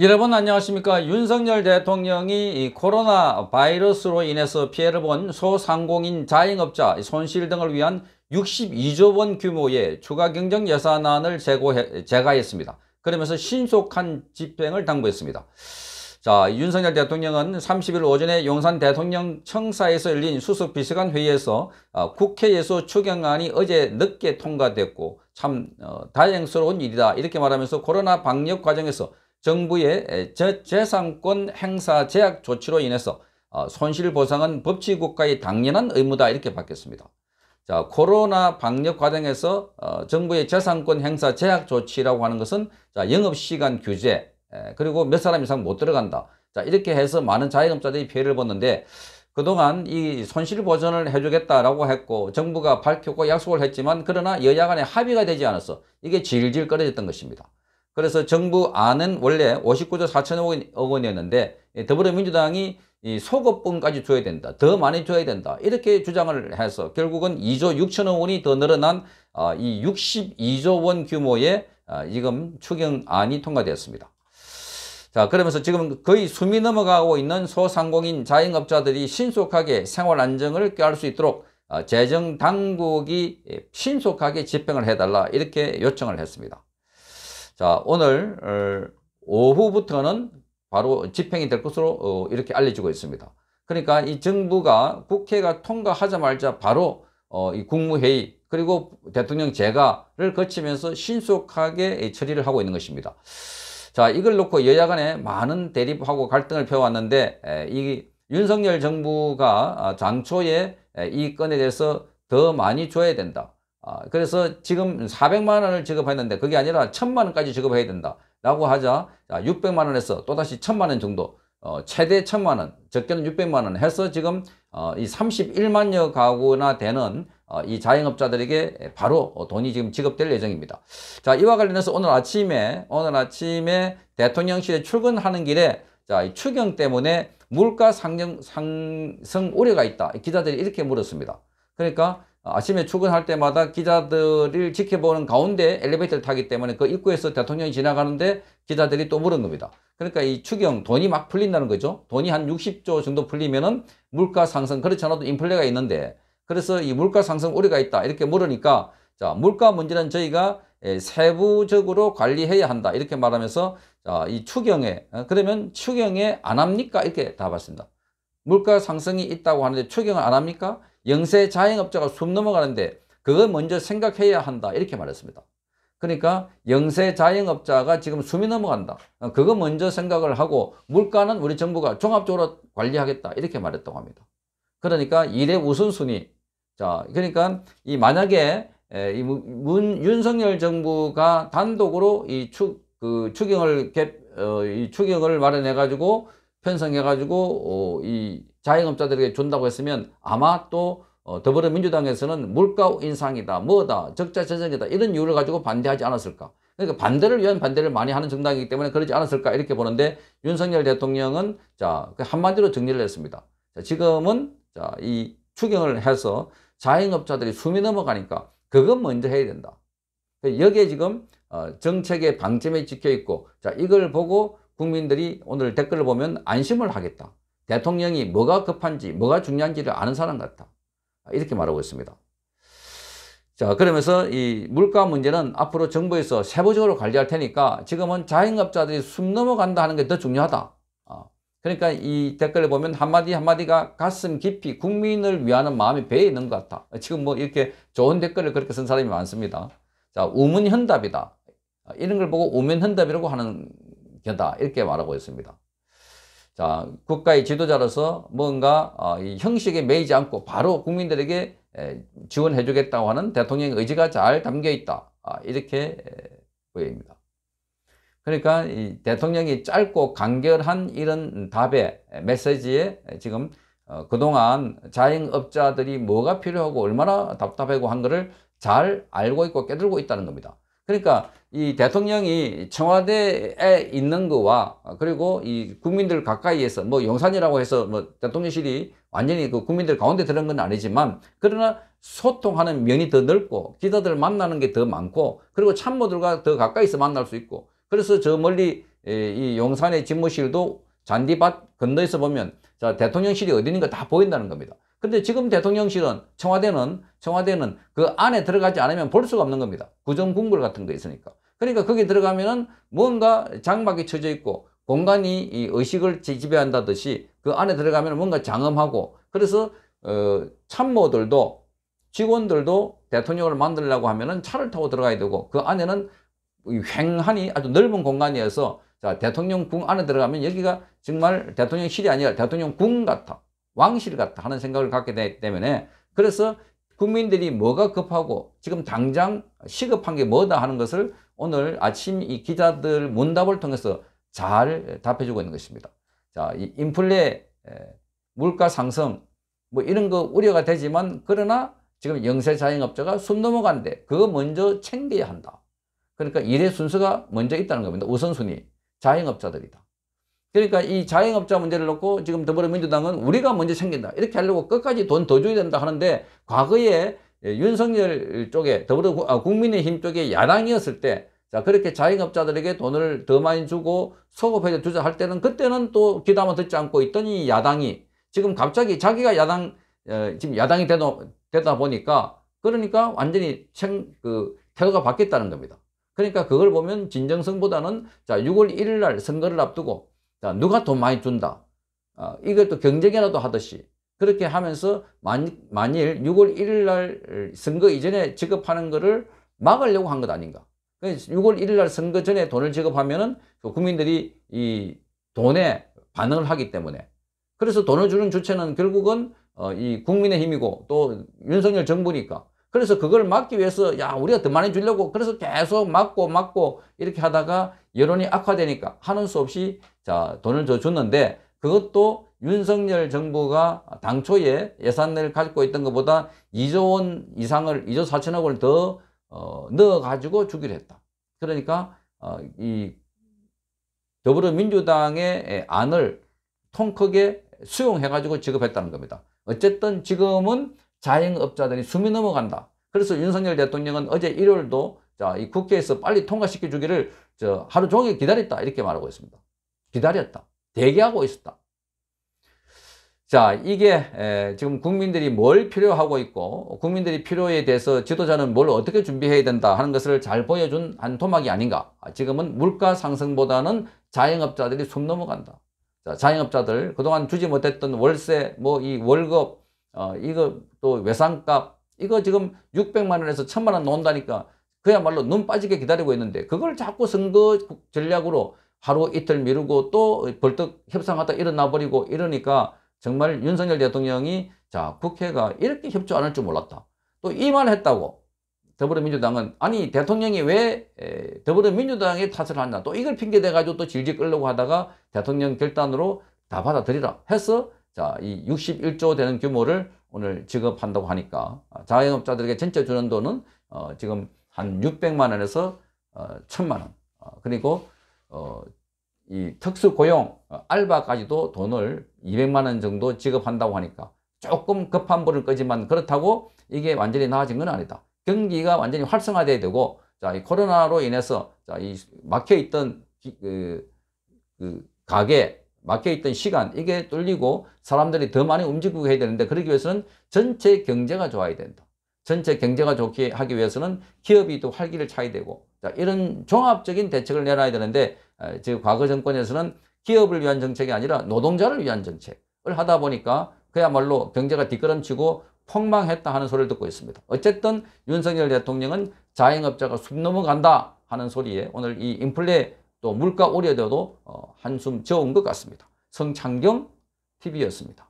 여러분 안녕하십니까 윤석열 대통령이 코로나 바이러스로 인해서 피해를 본 소상공인 자영업자 손실 등을 위한 62조 원 규모의 추가 경정 예산안을 제고해, 제거했습니다 그러면서 신속한 집행을 당부했습니다. 자, 윤석열 대통령은 30일 오전에 용산 대통령 청사에서 열린 수석 비서관 회의에서 아, 국회에서 추경안이 어제 늦게 통과됐고 참 어, 다행스러운 일이다 이렇게 말하면서 코로나 방역 과정에서 정부의 재산권 행사 제약 조치로 인해서 어, 손실보상은 법치국가의 당연한 의무다 이렇게 바뀌었습니다. 자, 코로나 방역 과정에서 어, 정부의 재산권 행사 제약 조치라고 하는 것은 자, 영업시간 규제, 그리고 몇 사람 이상 못 들어간다. 자, 이렇게 해서 많은 자영업자들이 피해를 봤는데 그동안 이 손실보전을 해주겠다라고 했고 정부가 밝혔고 약속을 했지만 그러나 여야 간에 합의가 되지 않았어. 이게 질질 끌어졌던 것입니다. 그래서 정부 안은 원래 59조 4천억 원이었는데 예, 더불어민주당이 이 소급분까지 줘야 된다. 더 많이 줘야 된다. 이렇게 주장을 해서 결국은 2조 6천억 원이 더 늘어난 아, 이 62조 원 규모의 아, 지금 추경안이 통과되었습니다. 자 그러면서 지금 거의 숨이 넘어가고 있는 소상공인 자영업자들이 신속하게 생활 안정을 꾀할 수 있도록 아, 재정당국이 예, 신속하게 집행을 해달라 이렇게 요청을 했습니다. 자, 오늘 어, 오후부터는 바로 집행이 될 것으로 어, 이렇게 알려지고 있습니다. 그러니까 이 정부가 국회가 통과하자마자 바로 어, 이 국무회의 그리고 대통령 재가를 거치면서 신속하게 처리를 하고 있는 것입니다. 자, 이걸 놓고 여야 간에 많은 대립하고 갈등을 펴왔는데 이 윤석열 정부가 아, 장초에이 건에 대해서 더 많이 줘야 된다. 아, 그래서 지금 400만 원을 지급했는데 그게 아니라 1000만 원까지 지급해야 된다 라고 하자 600만 원에서 또다시 1000만 원 정도 어, 최대 1000만 원 적게는 600만 원 해서 지금 어, 이 31만여 가구나 되는 어, 이 자영업자들에게 바로 돈이 지금 지급될 예정입니다. 자 이와 관련해서 오늘 아침에 오늘 아침에 대통령실에 출근하는 길에 자, 이 추경 때문에 물가 상승 우려가 있다. 기자들이 이렇게 물었습니다. 그러니까 아침에 출근할 때마다 기자들을 지켜보는 가운데 엘리베이터를 타기 때문에 그 입구에서 대통령이 지나가는데 기자들이 또 물은 겁니다. 그러니까 이 추경, 돈이 막 풀린다는 거죠. 돈이 한 60조 정도 풀리면은 물가 상승, 그렇지 않아도 인플레가 있는데 그래서 이 물가 상승 우려가 있다. 이렇게 물으니까 자, 물가 문제는 저희가 예, 세부적으로 관리해야 한다. 이렇게 말하면서 자, 이 추경에, 어, 그러면 추경에 안 합니까? 이렇게 답했습니다. 물가 상승이 있다고 하는데 추경을 안 합니까? 영세 자영업자가 숨 넘어가는데 그걸 먼저 생각해야 한다 이렇게 말했습니다. 그러니까 영세 자영업자가 지금 숨이 넘어간다. 어, 그거 먼저 생각을 하고 물가는 우리 정부가 종합적으로 관리하겠다 이렇게 말했다고 합니다. 그러니까 일의 우선순위. 자, 그러니까 이 만약에 이 문, 윤석열 정부가 단독으로 이 추, 그 추경을 개, 어, 이 추경을 마련해 가지고 편성해가지고 어, 이 자영업자들에게 준다고 했으면 아마 또 어, 더불어민주당에서는 물가 인상이다, 뭐다, 적자 재정이다 이런 이유를 가지고 반대하지 않았을까. 그러니까 반대를 위한 반대를 많이 하는 정당이기 때문에 그러지 않았을까 이렇게 보는데 윤석열 대통령은 자 그 한마디로 정리를 했습니다. 자, 지금은 자, 이 추경을 해서 자영업자들이 숨이 넘어가니까 그건 먼저 해야 된다. 여기에 지금 어, 정책의 방점에 찍혀 있고 자 이걸 보고 국민들이 오늘 댓글을 보면 안심을 하겠다. 대통령이 뭐가 급한지, 뭐가 중요한지를 아는 사람 같다. 이렇게 말하고 있습니다. 자, 그러면서 이 물가 문제는 앞으로 정부에서 세부적으로 관리할 테니까 지금은 자영업자들이 숨 넘어간다 하는 게 더 중요하다. 아, 그러니까 이 댓글을 보면 한마디 한마디가 가슴 깊이 국민을 위하는 마음이 배에 있는 것 같다. 지금 뭐 이렇게 좋은 댓글을 그렇게 쓴 사람이 많습니다. 자, 우문현답이다. 이런 걸 보고 우문현답이라고 하는 된다. 이렇게 말하고 있습니다. 자, 국가의 지도자로서 뭔가 어, 형식에 매이지 않고 바로 국민들에게 지원해 주겠다고 하는 대통령의 의지가 잘 담겨 있다. 아, 이렇게 보입니다. 그러니까 대통령이 짧고 간결한 이런 답에 메시지에 지금 어, 그동안 자영업자들이 뭐가 필요하고 얼마나 답답하고 한 것을 잘 알고 있고 깨들고 있다는 겁니다. 그러니까 이 대통령이 청와대에 있는 거와 그리고 이 국민들 가까이에서 뭐 용산이라고 해서 뭐 대통령실이 완전히 그 국민들 가운데 들은 건 아니지만 그러나 소통하는 면이 더 넓고 기자들 만나는 게 더 많고 그리고 참모들과 더 가까이서 만날 수 있고 그래서 저 멀리 이 용산의 집무실도 잔디밭 건너에서 보면 자 대통령실이 어디 있는가 다 보인다는 겁니다. 근데 지금 대통령실은 청와대는 청와대는 그 안에 들어가지 않으면 볼 수가 없는 겁니다. 구정궁궐 같은 거 있으니까. 그러니까 거기 들어가면은 뭔가 장막이 쳐져 있고 공간이 이 의식을 지배한다듯이 그 안에 들어가면 뭔가 장엄하고 그래서 어 참모들도 직원들도 대통령을 만들려고 하면은 차를 타고 들어가야 되고 그 안에는 횡하니 아주 넓은 공간이어서 자 대통령궁 안에 들어가면 여기가 정말 대통령실이 아니라 대통령궁 같아. 왕실 같다 하는 생각을 갖게 되기 때문에 그래서 국민들이 뭐가 급하고 지금 당장 시급한 게 뭐다 하는 것을 오늘 아침 이 기자들 문답을 통해서 잘 답해주고 있는 것입니다. 자, 이 인플레, 물가 상승, 뭐 이런 거 우려가 되지만 그러나 지금 영세 자영업자가 숨 넘어간데 그거 먼저 챙겨야 한다. 그러니까 일의 순서가 먼저 있다는 겁니다. 우선순위 자영업자들이다. 그러니까 이 자영업자 문제를 놓고 지금 더불어민주당은 우리가 먼저 챙긴다. 이렇게 하려고 끝까지 돈 더 줘야 된다 하는데 과거에 예, 윤석열 쪽에 더불어 아, 국민의힘 쪽에 야당이었을 때 자, 그렇게 자영업자들에게 돈을 더 많이 주고 소급해서 주자할 때는 그때는 또귀담아 듣지 않고 있던 이 야당이 지금 갑자기 자기가 야당, 어, 지금 야당이 되다, 되다 보니까 그러니까 완전히 챙, 그, 태도가 바뀌었다는 겁니다. 그러니까 그걸 보면 진정성보다는 자, 6월 1일 날 선거를 앞두고 자, 누가 돈 많이 준다. 어, 이걸 또 경쟁이라도 하듯이 그렇게 하면서 만, 만일 6월 1일 날 선거 이전에 지급하는 거를 막으려고 한 것 아닌가. 6월 1일 날 선거 전에 돈을 지급하면은 그 국민들이 이 돈에 반응을 하기 때문에 그래서 돈을 주는 주체는 결국은 어, 이 국민의 힘이고 또 윤석열 정부니까 그래서 그걸 막기 위해서 야 우리가 더 많이 주려고 그래서 계속 막고 막고 이렇게 하다가 여론이 악화되니까 하는 수 없이 자 돈을 더 줬는데 그것도 윤석열 정부가 당초에 예산을 가지고 있던 것보다 2조 원 이상을 2조 4천억 원을 더 어, 넣어가지고 주기로 했다. 그러니까 어, 이 더불어민주당의 안을 통 크게 수용해가지고 지급했다는 겁니다. 어쨌든 지금은 자영업자들이 숨이 넘어간다. 그래서 윤석열 대통령은 어제 일요일도 자, 이 국회에서 빨리 통과시켜 주기를 저 하루 종일 기다렸다. 이렇게 말하고 있습니다. 기다렸다. 대기하고 있었다. 자, 이게 에, 지금 국민들이 뭘 필요하고 있고 국민들이 필요에 대해서 지도자는 뭘 어떻게 준비해야 된다 하는 것을 잘 보여준 한 토막이 아닌가. 지금은 물가 상승보다는 자영업자들이 숨 넘어간다. 자, 자영업자들 그동안 주지 못했던 월세, 뭐 이 월급, 어, 이거 또 외상값 이거 지금 600만 원에서 1000만 원 나온다니까 그야말로 눈 빠지게 기다리고 있는데 그걸 자꾸 선거 전략으로 하루 이틀 미루고 또 벌떡 협상하다 일어나 버리고 이러니까 정말 윤석열 대통령이 자 국회가 이렇게 협조 안 할 줄 몰랐다. 또 이 말 했다고 더불어민주당은 아니 대통령이 왜 에, 더불어민주당의 탓을 하냐 또 이걸 핑계대가지고 또 질질 끌려고 하다가 대통령 결단으로 다 받아들이라 해서 자, 이 61조 되는 규모를 오늘 지급한다고 하니까 아, 자영업자들에게 전체 주는 돈은 어, 지금 한 600만 원에서 어, 1000만 원. 어, 그리고 어, 이 특수 고용 어, 알바까지도 돈을 200만 원 정도 지급한다고 하니까 조금 급한 불을 끄지만 그렇다고 이게 완전히 나아진 건 아니다. 경기가 완전히 활성화돼야 되고 자, 이 코로나로 인해서 자, 이 막혀 있던 그, 그 가게 막혀있던 시간 이게 뚫리고 사람들이 더 많이 움직이고 해야 되는데 그러기 위해서는 전체 경제가 좋아야 된다. 전체 경제가 좋게 하기 위해서는 기업이 또 활기를 차야 되고 자, 이런 종합적인 대책을 내놔야 되는데 즉 어, 과거 정권에서는 기업을 위한 정책이 아니라 노동자를 위한 정책을 하다 보니까 그야말로 경제가 뒷걸음치고 폭망했다 하는 소리를 듣고 있습니다. 어쨌든 윤석열 대통령은 자영업자가 숨 넘어간다 하는 소리에 오늘 이 인플레 또 물가 오려도도 어, 한숨 저은 것 같습니다. 성창경 TV였습니다.